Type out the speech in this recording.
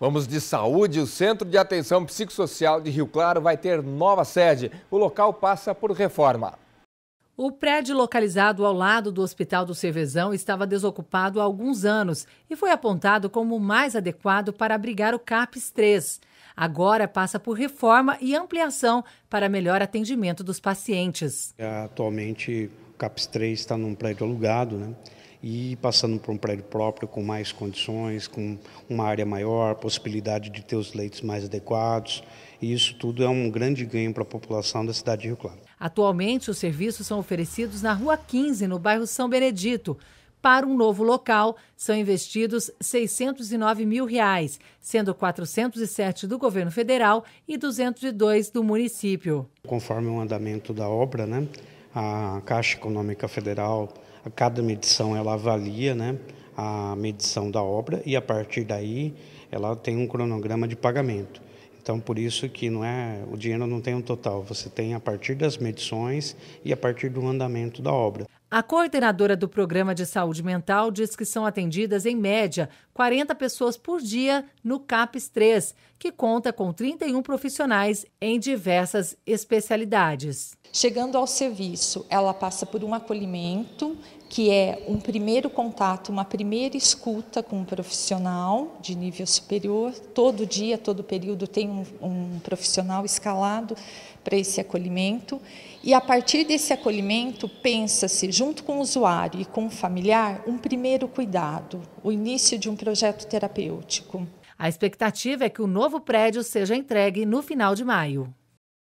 Vamos de saúde. O Centro de Atenção Psicossocial de Rio Claro vai ter nova sede. O local passa por reforma. O prédio localizado ao lado do Hospital do Cervezão estava desocupado há alguns anos e foi apontado como o mais adequado para abrigar o CAPES 3. Agora passa por reforma e ampliação para melhor atendimento dos pacientes. Atualmente, o CAPES 3 está num prédio alugado, né? e passando por um prédio próprio com mais condições, com uma área maior, possibilidade de ter os leitos mais adequados. E isso tudo é um grande ganho para a população da cidade de Rio Claro. Atualmente, os serviços são oferecidos na Rua 15, no bairro São Benedito. Para um novo local, são investidos 609 mil reais, sendo 407 do governo federal e 202 do município. Conforme o andamento da obra, né, a Caixa Econômica Federal, a cada medição ela avalia né, a medição da obra e a partir daí ela tem um cronograma de pagamento. Então, por isso que não é o dinheiro não tem um total, você tem a partir das medições e a partir do andamento da obra. A coordenadora do Programa de Saúde Mental diz que são atendidas, em média, 40 pessoas por dia no CAPES 3, que conta com 31 profissionais em diversas especialidades. Chegando ao serviço, ela passa por um acolhimento, que é um primeiro contato, uma primeira escuta com um profissional de nível superior. Todo dia, todo período, tem um, um profissional escalado para esse acolhimento. E a partir desse acolhimento, pensa-se, junto com o usuário e com o familiar, um primeiro cuidado, o início de um projeto terapêutico. A expectativa é que o novo prédio seja entregue no final de maio.